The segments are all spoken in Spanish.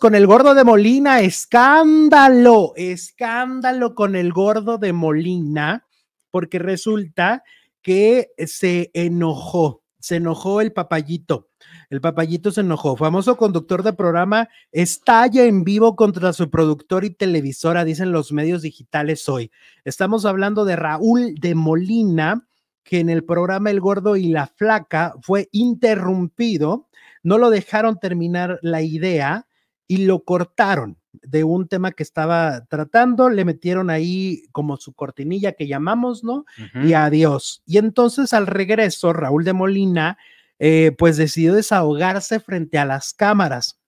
con el gordo de Molina, escándalo, escándalo con el gordo de Molina, porque resulta que se enojó, se enojó el papayito, el papayito se enojó, famoso conductor de programa, estalla en vivo contra su productor y televisora, dicen los medios digitales hoy. Estamos hablando de Raúl de Molina, que en el programa El Gordo y la Flaca fue interrumpido, no lo dejaron terminar la idea y lo cortaron de un tema que estaba tratando, le metieron ahí como su cortinilla que llamamos, ¿no? Y adiós. Y entonces al regreso, Raúl de Molina, eh, pues decidió desahogarse frente a las cámaras.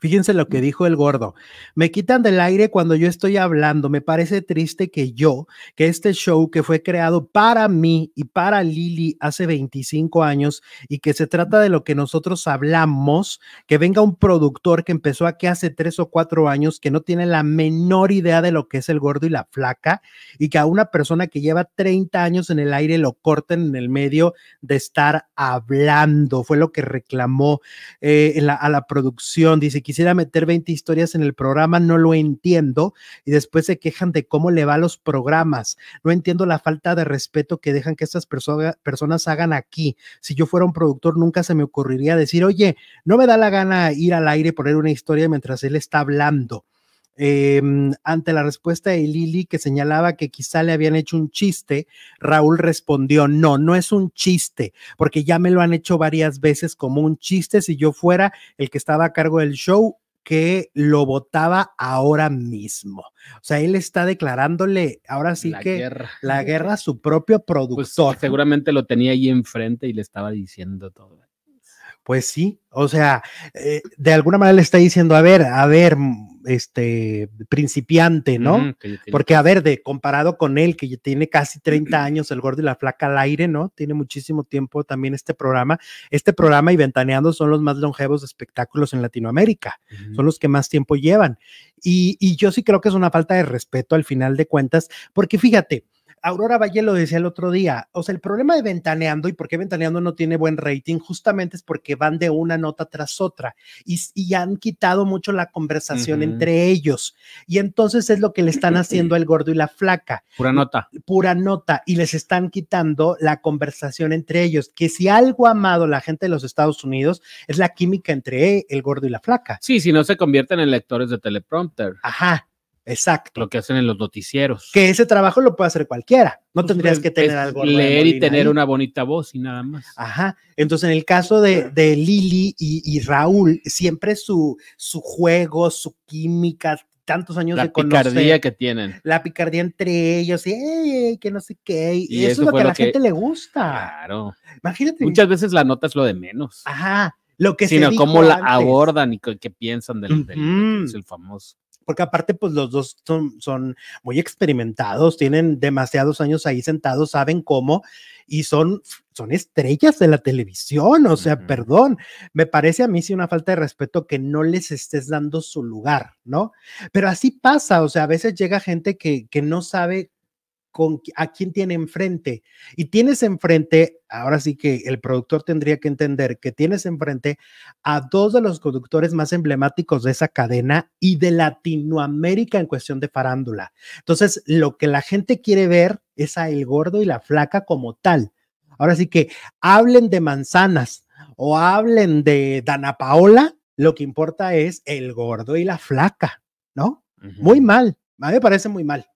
Fíjense lo que dijo el gordo. Me quitan del aire cuando yo estoy hablando. Me parece triste que yo, que este show que fue creado para mí y para Lili hace 25 años y que se trata de lo que nosotros hablamos, que venga un productor que empezó aquí hace tres o cuatro años, que no tiene la menor idea de lo que es el gordo y la flaca y que a una persona que lleva 30 años en el aire lo corten en el medio de estar hablando. Fue lo que reclamó eh, a la producción. Dice, quisiera meter 20 historias en el programa, no lo entiendo, y después se quejan de cómo le va a los programas. No entiendo la falta de respeto que dejan que estas personas hagan aquí. Si yo fuera un productor, nunca se me ocurriría decir, oye, no me da la gana ir al aire y poner una historia mientras él está hablando. Em, ante la respuesta de Lili que señalaba que quizá le habían hecho un chiste, Raúl respondió, no, no es un chiste, porque ya me lo han hecho varias veces como un chiste si yo fuera el que estaba a cargo del show que lo votaba ahora mismo. O sea, él está declarándole ahora sí que la guerra a su propio pues, productor. seguramente lo tenía ahí enfrente y le estaba diciendo todo. Pues sí, o sea, eh, de alguna manera le está diciendo, a ver, a ver, este, principiante, ¿no? Porque, a ver, de, comparado con él, que ya tiene casi 30 años, el gordo y la flaca al aire, ¿no? Tiene muchísimo tiempo también este programa. Este programa y Ventaneando son los más longevos espectáculos en Latinoamérica, son los que más tiempo llevan. Y, y yo sí creo que es una falta de respeto al final de cuentas, porque fíjate, Aurora Valle lo decía el otro día, o sea, el problema de Ventaneando y por qué Ventaneando no tiene buen rating, justamente es porque van de una nota tras otra y, han quitado mucho la conversación entre ellos. Y entonces es lo que le están haciendo al gordo y la flaca. Pura nota. Pura nota. Y les están quitando la conversación entre ellos, que si algo ha amado la gente de los Estados Unidos es la química entre el gordo y la flaca. Sí, si no se convierten en lectores de teleprompter. Ajá Exacto. Lo que hacen en los noticieros. Que ese trabajo lo puede hacer cualquiera. No pues tendrías que tener algo. Leer y tener una bonita voz y nada más. Ajá. Entonces, en el caso de, de Lili y, Raúl, siempre su, su juego, su química, tantos años de conocer. La picardía que tienen. La picardía entre ellos, y que no sé qué. Y, eso, es lo que a la gente le gusta. Claro. Imagínate. Muchas veces la nota es lo de menos. Ajá. Lo que sino cómo la abordan y qué piensan del famoso porque aparte pues los dos son, muy experimentados, tienen demasiados años ahí sentados, saben cómo y son, son estrellas de la televisión, o sea, perdón, me parece a mí sí una falta de respeto que no les estés dando su lugar, ¿no? Pero así pasa, o sea, a veces llega gente que, que no sabe con a quién tiene enfrente. Y tienes enfrente, ahora sí que el productor tendría que entender que tienes enfrente a dos de los conductores más emblemáticos de esa cadena y de Latinoamérica en cuestión de farándula. Entonces, lo que la gente quiere ver es a el gordo y la flaca como tal. Ahora sí que hablen de manzanas o hablen de Dana Paola, lo que importa es el gordo y la flaca, ¿no? Muy mal, a mí me parece muy mal.